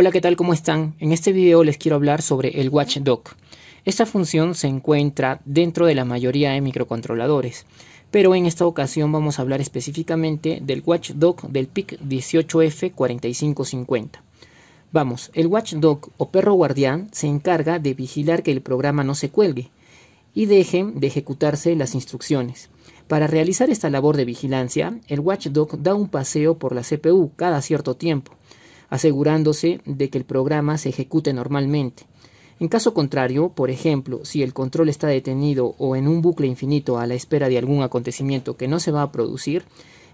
Hola, ¿qué tal? ¿Cómo están? En este video les quiero hablar sobre el Watchdog. Esta función se encuentra dentro de la mayoría de microcontroladores, pero en esta ocasión vamos a hablar específicamente del Watchdog del PIC 18F4550. Vamos, el Watchdog o perro guardián se encarga de vigilar que el programa no se cuelgue y dejen de ejecutarse las instrucciones. Para realizar esta labor de vigilancia, el Watchdog da un paseo por la CPU cada cierto tiempo asegurándose de que el programa se ejecute normalmente. En caso contrario, por ejemplo, si el control está detenido o en un bucle infinito a la espera de algún acontecimiento que no se va a producir,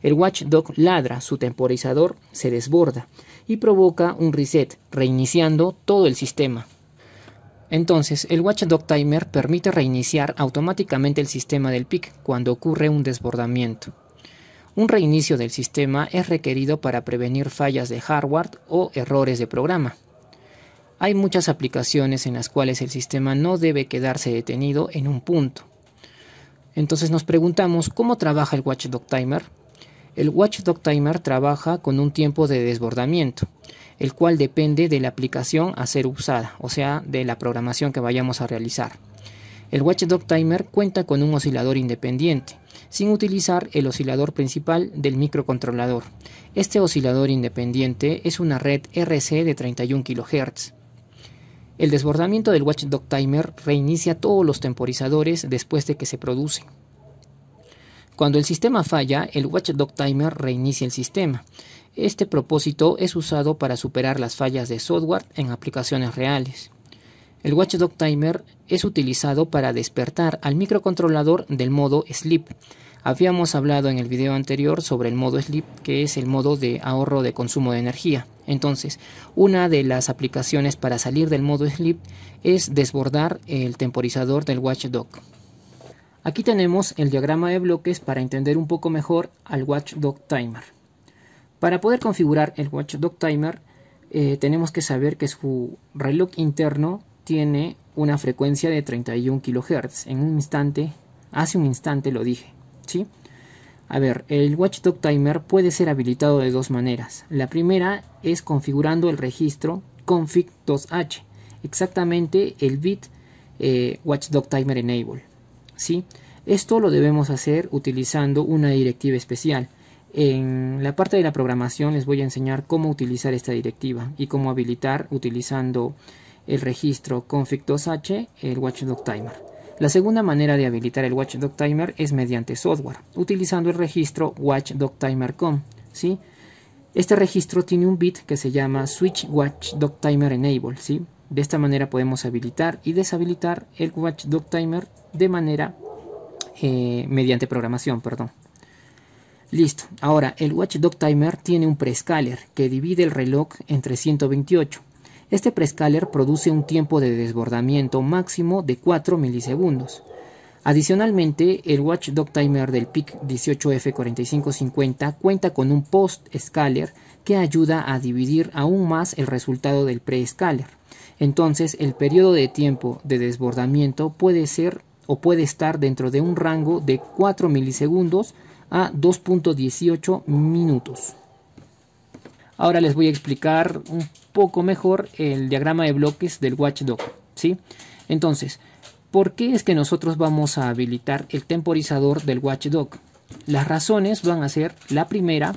el watchdog ladra, su temporizador se desborda y provoca un reset, reiniciando todo el sistema. Entonces, el watchdog timer permite reiniciar automáticamente el sistema del PIC cuando ocurre un desbordamiento. Un reinicio del sistema es requerido para prevenir fallas de hardware o errores de programa. Hay muchas aplicaciones en las cuales el sistema no debe quedarse detenido en un punto. Entonces nos preguntamos cómo trabaja el Watchdog Timer. El Watchdog Timer trabaja con un tiempo de desbordamiento, el cual depende de la aplicación a ser usada, o sea, de la programación que vayamos a realizar. El Watchdog Timer cuenta con un oscilador independiente, sin utilizar el oscilador principal del microcontrolador. Este oscilador independiente es una red RC de 31 kHz. El desbordamiento del Watchdog Timer reinicia todos los temporizadores después de que se produce. Cuando el sistema falla, el Watchdog Timer reinicia el sistema. Este propósito es usado para superar las fallas de software en aplicaciones reales. El Watchdog Timer es utilizado para despertar al microcontrolador del modo Sleep. Habíamos hablado en el video anterior sobre el modo Sleep, que es el modo de ahorro de consumo de energía. Entonces, una de las aplicaciones para salir del modo Sleep es desbordar el temporizador del Watchdog. Aquí tenemos el diagrama de bloques para entender un poco mejor al Watchdog Timer. Para poder configurar el Watchdog Timer, eh, tenemos que saber que su reloj interno tiene una frecuencia de 31 kHz. En un instante, hace un instante lo dije, ¿sí? A ver, el Watchdog Timer puede ser habilitado de dos maneras. La primera es configurando el registro config 2h, exactamente el bit eh, Watchdog Timer Enable. ¿sí? Esto lo debemos hacer utilizando una directiva especial. En la parte de la programación les voy a enseñar cómo utilizar esta directiva y cómo habilitar utilizando el registro config2h, el watchdog timer. La segunda manera de habilitar el watchdog timer es mediante software, utilizando el registro watchdogtimer.com. ¿sí? Este registro tiene un bit que se llama switch watchdog timer enable. ¿sí? De esta manera podemos habilitar y deshabilitar el watchdog timer de manera eh, mediante programación. Perdón. Listo. Ahora, el watchdog timer tiene un prescaler que divide el reloj entre 128. Este prescaler produce un tiempo de desbordamiento máximo de 4 milisegundos. Adicionalmente, el Watchdog Timer del PIC 18F4550 cuenta con un post-scaler que ayuda a dividir aún más el resultado del pre-scaler. Entonces, el periodo de tiempo de desbordamiento puede ser o puede estar dentro de un rango de 4 milisegundos a 2.18 minutos. Ahora les voy a explicar un poco mejor el diagrama de bloques del Watchdog. ¿sí? Entonces, ¿por qué es que nosotros vamos a habilitar el temporizador del Watchdog? Las razones van a ser la primera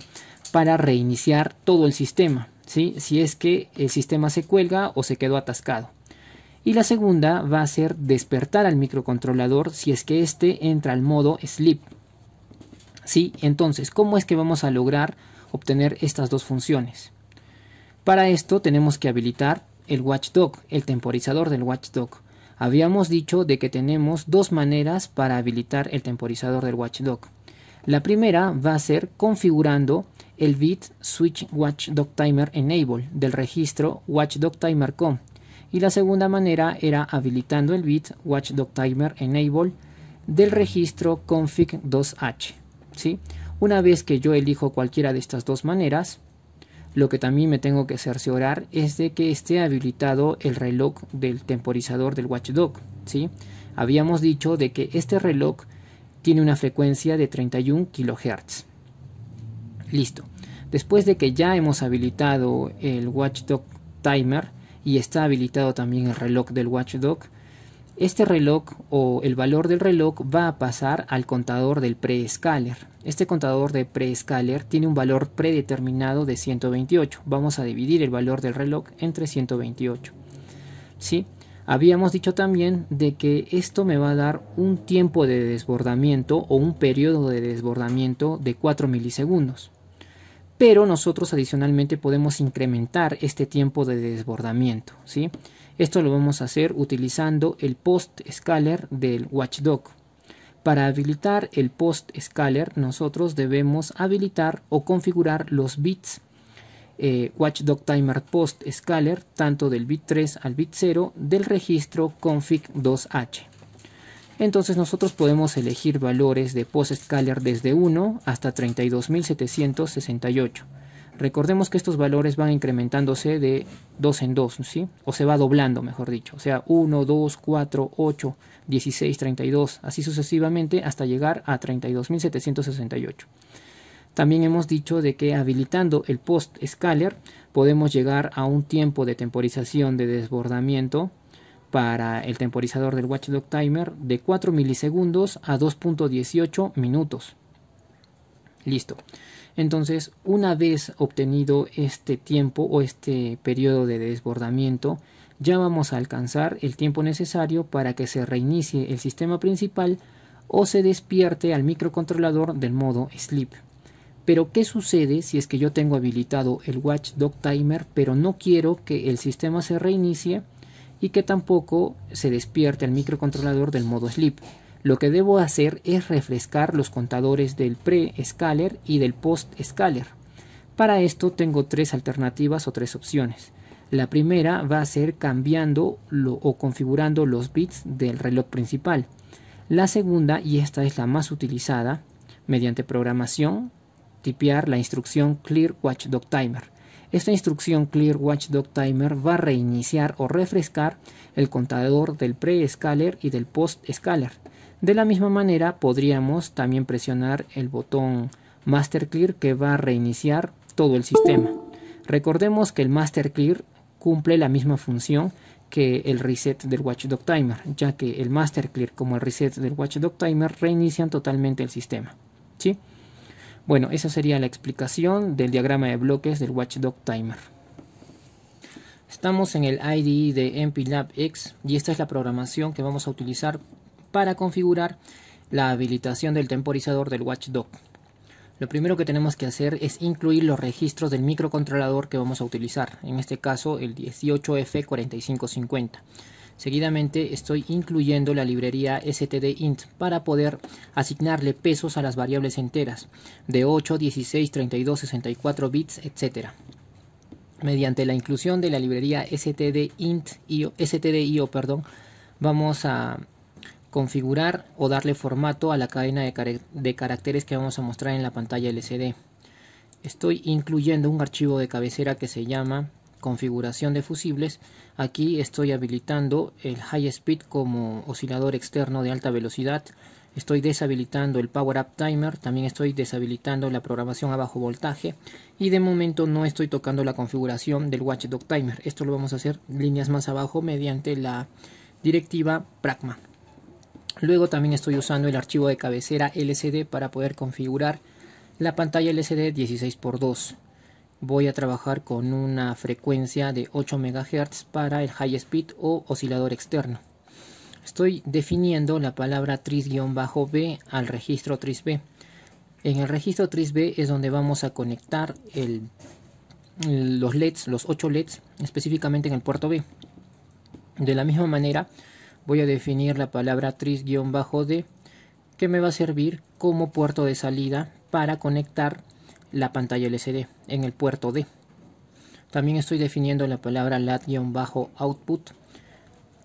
para reiniciar todo el sistema, ¿sí? si es que el sistema se cuelga o se quedó atascado. Y la segunda va a ser despertar al microcontrolador si es que éste entra al modo sleep. ¿Sí? Entonces, ¿cómo es que vamos a lograr obtener estas dos funciones. Para esto tenemos que habilitar el watchdog, el temporizador del watchdog. Habíamos dicho de que tenemos dos maneras para habilitar el temporizador del watchdog. La primera va a ser configurando el bit switch watchdog timer enable del registro watchdog timer com y la segunda manera era habilitando el bit watchdog timer enable del registro config2h. h una vez que yo elijo cualquiera de estas dos maneras, lo que también me tengo que cerciorar es de que esté habilitado el reloj del temporizador del watchdog. ¿sí? Habíamos dicho de que este reloj tiene una frecuencia de 31 kHz. Listo. Después de que ya hemos habilitado el watchdog timer y está habilitado también el reloj del watchdog, este reloj o el valor del reloj va a pasar al contador del pre Este contador de pre tiene un valor predeterminado de 128. Vamos a dividir el valor del reloj entre 128. ¿Sí? Habíamos dicho también de que esto me va a dar un tiempo de desbordamiento o un periodo de desbordamiento de 4 milisegundos. Pero nosotros adicionalmente podemos incrementar este tiempo de desbordamiento. ¿sí? Esto lo vamos a hacer utilizando el post scaler del watchdog. Para habilitar el post scaler nosotros debemos habilitar o configurar los bits eh, watchdog timer post scaler tanto del bit 3 al bit 0 del registro config 2h. Entonces nosotros podemos elegir valores de post scaler desde 1 hasta 32768. Recordemos que estos valores van incrementándose de 2 en 2, ¿sí? O se va doblando, mejor dicho. O sea, 1, 2, 4, 8, 16, 32, así sucesivamente hasta llegar a 32.768. También hemos dicho de que habilitando el post scaler podemos llegar a un tiempo de temporización de desbordamiento para el temporizador del watchdog timer de 4 milisegundos a 2.18 minutos. Listo. Entonces, una vez obtenido este tiempo o este periodo de desbordamiento, ya vamos a alcanzar el tiempo necesario para que se reinicie el sistema principal o se despierte al microcontrolador del modo sleep. Pero ¿qué sucede si es que yo tengo habilitado el watchdog timer pero no quiero que el sistema se reinicie y que tampoco se despierte al microcontrolador del modo sleep? Lo que debo hacer es refrescar los contadores del pre-scaler y del post-scaler. Para esto tengo tres alternativas o tres opciones. La primera va a ser cambiando o configurando los bits del reloj principal. La segunda, y esta es la más utilizada, mediante programación, tipear la instrucción Clear Watchdog Timer. Esta instrucción Clear Watchdog Timer va a reiniciar o refrescar el contador del pre-scaler y del post-scaler. De la misma manera podríamos también presionar el botón Master Clear que va a reiniciar todo el sistema. Recordemos que el Master Clear cumple la misma función que el reset del Watchdog Timer, ya que el Master Clear como el reset del Watchdog Timer reinician totalmente el sistema. ¿sí? Bueno, esa sería la explicación del diagrama de bloques del Watchdog Timer. Estamos en el IDE de MPLAB X y esta es la programación que vamos a utilizar para configurar la habilitación del temporizador del watchdog. Lo primero que tenemos que hacer es incluir los registros del microcontrolador que vamos a utilizar, en este caso el 18F4550. Seguidamente estoy incluyendo la librería stdint para poder asignarle pesos a las variables enteras de 8, 16, 32, 64 bits, etc. Mediante la inclusión de la librería stdint, stdio, perdón, vamos a configurar o darle formato a la cadena de, caracteres que vamos a mostrar en la pantalla LCD. Estoy incluyendo un archivo de cabecera que se llama configuración de fusibles. Aquí estoy habilitando el High Speed como oscilador externo de alta velocidad. Estoy deshabilitando el Power Up Timer, también estoy deshabilitando la programación a bajo voltaje y de momento no estoy tocando la configuración del Watchdog Timer. Esto lo vamos a hacer líneas más abajo mediante la directiva Pragma. Luego también estoy usando el archivo de cabecera LCD para poder configurar la pantalla LCD 16x2. Voy a trabajar con una frecuencia de 8 MHz para el high speed o oscilador externo. Estoy definiendo la palabra tris-b al registro tris-b. En el registro tris-b es donde vamos a conectar los LEDs, los 8 LEDs, específicamente en el puerto B. De la misma manera, voy a definir la palabra tris-d que me va a servir como puerto de salida para conectar la pantalla LCD en el puerto D. También estoy definiendo la palabra lat-output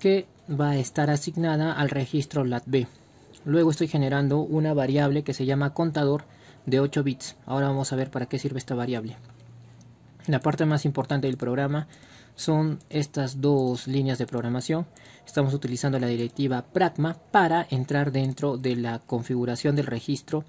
que va a estar asignada al registro lat-b. Luego estoy generando una variable que se llama contador de 8 bits. Ahora vamos a ver para qué sirve esta variable. La parte más importante del programa son estas dos líneas de programación. Estamos utilizando la directiva pragma para entrar dentro de la configuración del registro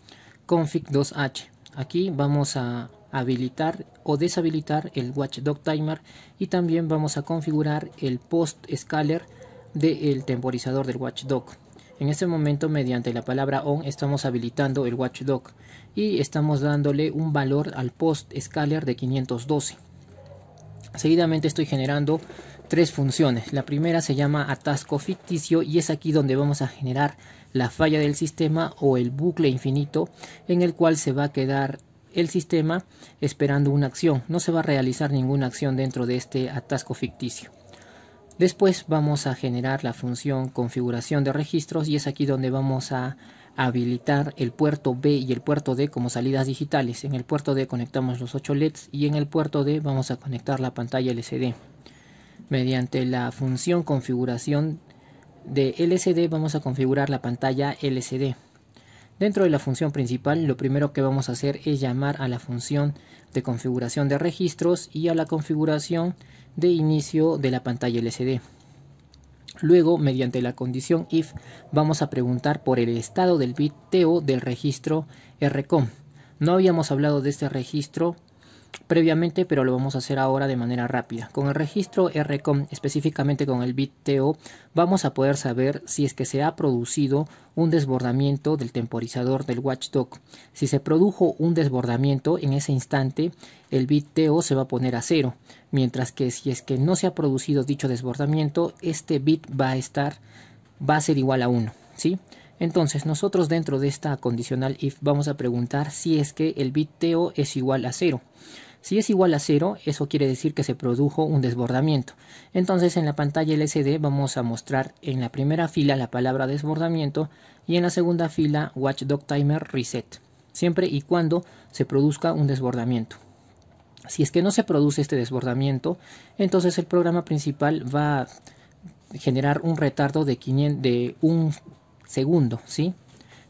config2h. Aquí vamos a habilitar o deshabilitar el watchdog timer y también vamos a configurar el post scaler del temporizador del watchdog. En este momento mediante la palabra on estamos habilitando el watchdog y estamos dándole un valor al post scaler de 512. Seguidamente estoy generando tres funciones. La primera se llama atasco ficticio y es aquí donde vamos a generar la falla del sistema o el bucle infinito en el cual se va a quedar el sistema esperando una acción. No se va a realizar ninguna acción dentro de este atasco ficticio. Después vamos a generar la función configuración de registros y es aquí donde vamos a habilitar el puerto B y el puerto D como salidas digitales. En el puerto D conectamos los 8 LEDs y en el puerto D vamos a conectar la pantalla LCD. Mediante la función configuración de LCD vamos a configurar la pantalla LCD. Dentro de la función principal, lo primero que vamos a hacer es llamar a la función de configuración de registros y a la configuración de inicio de la pantalla LCD. Luego, mediante la condición if, vamos a preguntar por el estado del bit TO del registro RCOM. No habíamos hablado de este registro previamente, pero lo vamos a hacer ahora de manera rápida. Con el registro RCOM, específicamente con el bit TO, vamos a poder saber si es que se ha producido un desbordamiento del temporizador del watchdog. Si se produjo un desbordamiento en ese instante, el bit TO se va a poner a cero, mientras que si es que no se ha producido dicho desbordamiento, este bit va a estar va a ser igual a 1, ¿sí? Entonces nosotros dentro de esta condicional if vamos a preguntar si es que el bit TO es igual a 0. Si es igual a 0, eso quiere decir que se produjo un desbordamiento. Entonces en la pantalla LCD vamos a mostrar en la primera fila la palabra desbordamiento y en la segunda fila Watchdog Timer Reset, siempre y cuando se produzca un desbordamiento. Si es que no se produce este desbordamiento, entonces el programa principal va a generar un retardo de, de un segundo, ¿sí?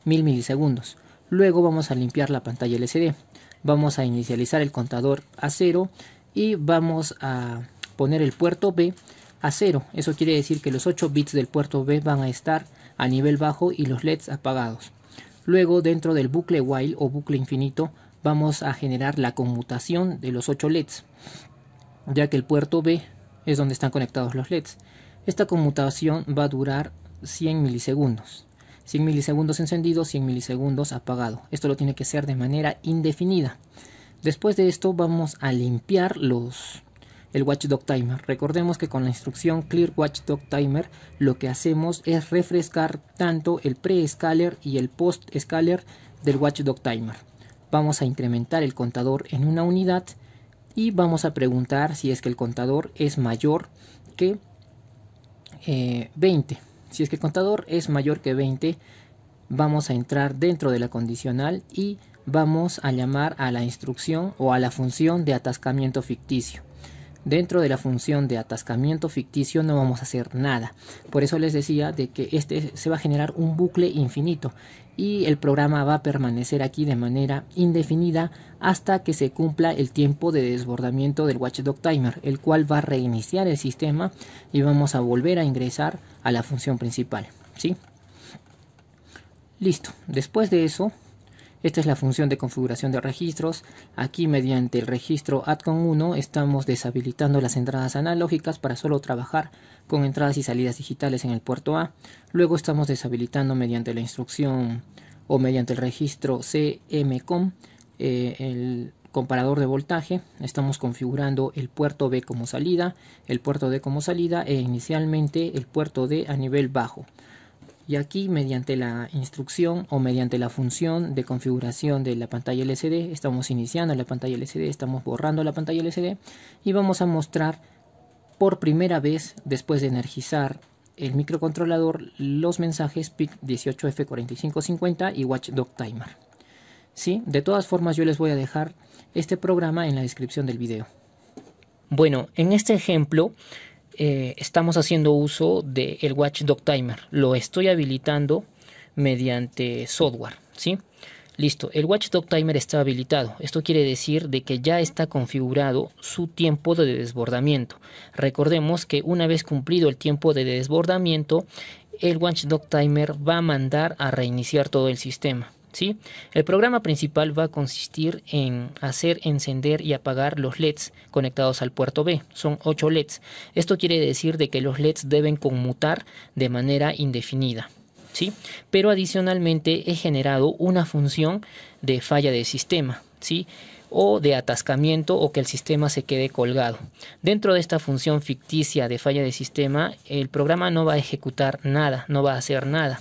mil milisegundos. Luego vamos a limpiar la pantalla LCD vamos a inicializar el contador a 0 y vamos a poner el puerto B a 0. Eso quiere decir que los 8 bits del puerto B van a estar a nivel bajo y los LEDs apagados. Luego dentro del bucle while o bucle infinito vamos a generar la conmutación de los 8 LEDs, ya que el puerto B es donde están conectados los LEDs. Esta conmutación va a durar 100 milisegundos. 100 milisegundos encendido, 100 milisegundos apagado. Esto lo tiene que hacer de manera indefinida. Después de esto vamos a limpiar los el watchdog timer. Recordemos que con la instrucción clear watchdog timer lo que hacemos es refrescar tanto el pre-scaler y el post-scaler del watchdog timer. Vamos a incrementar el contador en una unidad y vamos a preguntar si es que el contador es mayor que 20. Eh, si es que el contador es mayor que 20, vamos a entrar dentro de la condicional y vamos a llamar a la instrucción o a la función de atascamiento ficticio dentro de la función de atascamiento ficticio no vamos a hacer nada. Por eso les decía de que este se va a generar un bucle infinito y el programa va a permanecer aquí de manera indefinida hasta que se cumpla el tiempo de desbordamiento del watchdog timer, el cual va a reiniciar el sistema y vamos a volver a ingresar a la función principal, ¿sí? Listo. Después de eso, esta es la función de configuración de registros. Aquí mediante el registro ADCON1 estamos deshabilitando las entradas analógicas para solo trabajar con entradas y salidas digitales en el puerto A. Luego estamos deshabilitando mediante la instrucción o mediante el registro CMCOM eh, el comparador de voltaje, estamos configurando el puerto B como salida, el puerto D como salida e inicialmente el puerto D a nivel bajo y aquí mediante la instrucción o mediante la función de configuración de la pantalla LCD estamos iniciando la pantalla LCD, estamos borrando la pantalla LCD y vamos a mostrar por primera vez después de energizar el microcontrolador los mensajes PIC 18F4550 y Watchdog Timer. ¿Sí? De todas formas yo les voy a dejar este programa en la descripción del video. Bueno, en este ejemplo eh, estamos haciendo uso del Watch Watchdog Timer. Lo estoy habilitando mediante software, ¿sí? Listo, el Watchdog Timer está habilitado. Esto quiere decir de que ya está configurado su tiempo de desbordamiento. Recordemos que una vez cumplido el tiempo de desbordamiento, el Watchdog Timer va a mandar a reiniciar todo el sistema. El programa principal va a consistir en hacer encender y apagar los LEDs conectados al puerto B. Son 8 LEDs. Esto quiere decir de que los LEDs deben conmutar de manera indefinida. ¿Sí? Pero adicionalmente he generado una función de falla de sistema, ¿sí? o de atascamiento o que el sistema se quede colgado. Dentro de esta función ficticia de falla de sistema, el programa no va a ejecutar nada, no va a hacer nada,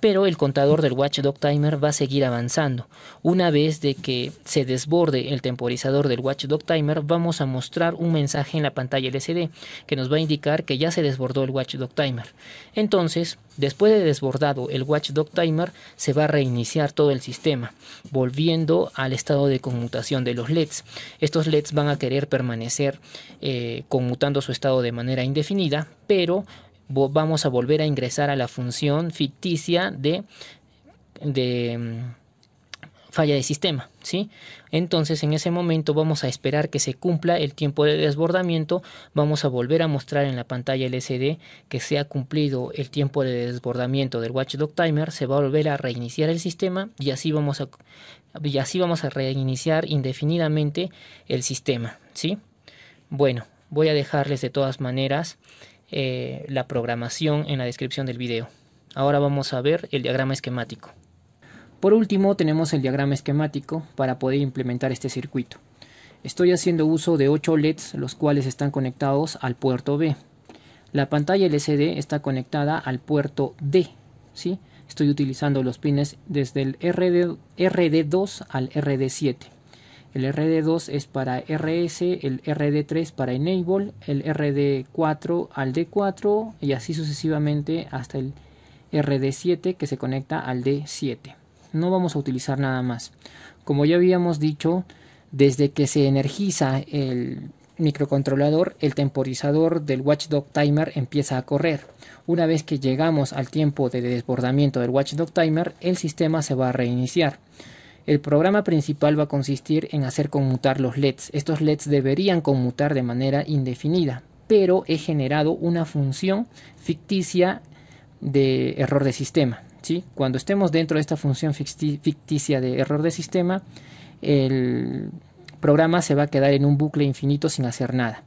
pero el contador del watchdog timer va a seguir avanzando. Una vez de que se desborde el temporizador del watchdog timer, vamos a mostrar un mensaje en la pantalla LCD que nos va a indicar que ya se desbordó el watchdog timer. Entonces, Después de desbordado el watchdog timer, se va a reiniciar todo el sistema, volviendo al estado de conmutación de los LEDs. Estos LEDs van a querer permanecer eh, conmutando su estado de manera indefinida, pero vamos a volver a ingresar a la función ficticia de, de mm, falla de sistema, ¿sí? Entonces en ese momento vamos a esperar que se cumpla el tiempo de desbordamiento, vamos a volver a mostrar en la pantalla LCD que se ha cumplido el tiempo de desbordamiento del Watchdog Timer, se va a volver a reiniciar el sistema y así vamos a, así vamos a reiniciar indefinidamente el sistema, ¿sí? Bueno, voy a dejarles de todas maneras eh, la programación en la descripción del video. Ahora vamos a ver el diagrama esquemático. Por último, tenemos el diagrama esquemático para poder implementar este circuito. Estoy haciendo uso de 8 LEDs, los cuales están conectados al puerto B. La pantalla LCD está conectada al puerto D. ¿sí? Estoy utilizando los pines desde el RD, RD2 al RD7. El RD2 es para RS, el RD3 para Enable, el RD4 al D4 y así sucesivamente hasta el RD7 que se conecta al D7 no vamos a utilizar nada más. Como ya habíamos dicho, desde que se energiza el microcontrolador, el temporizador del watchdog timer empieza a correr. Una vez que llegamos al tiempo de desbordamiento del watchdog timer, el sistema se va a reiniciar. El programa principal va a consistir en hacer conmutar los LEDs. Estos LEDs deberían conmutar de manera indefinida, pero he generado una función ficticia de error de sistema. Cuando estemos dentro de esta función ficticia de error de sistema, el programa se va a quedar en un bucle infinito sin hacer nada.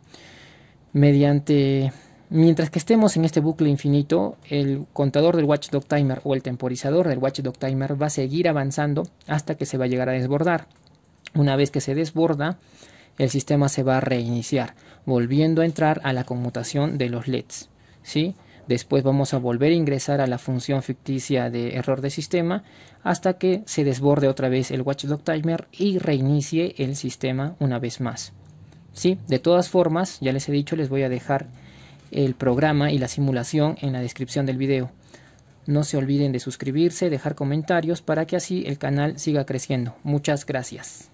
Mediante Mientras que estemos en este bucle infinito, el contador del watchdog timer o el temporizador del watchdog timer va a seguir avanzando hasta que se va a llegar a desbordar. Una vez que se desborda, el sistema se va a reiniciar, volviendo a entrar a la conmutación de los LEDs. ¿sí? Después vamos a volver a ingresar a la función ficticia de error de sistema hasta que se desborde otra vez el watchdog timer y reinicie el sistema una vez más. ¿Sí? De todas formas, ya les he dicho, les voy a dejar el programa y la simulación en la descripción del video. No se olviden de suscribirse, dejar comentarios para que así el canal siga creciendo. Muchas gracias.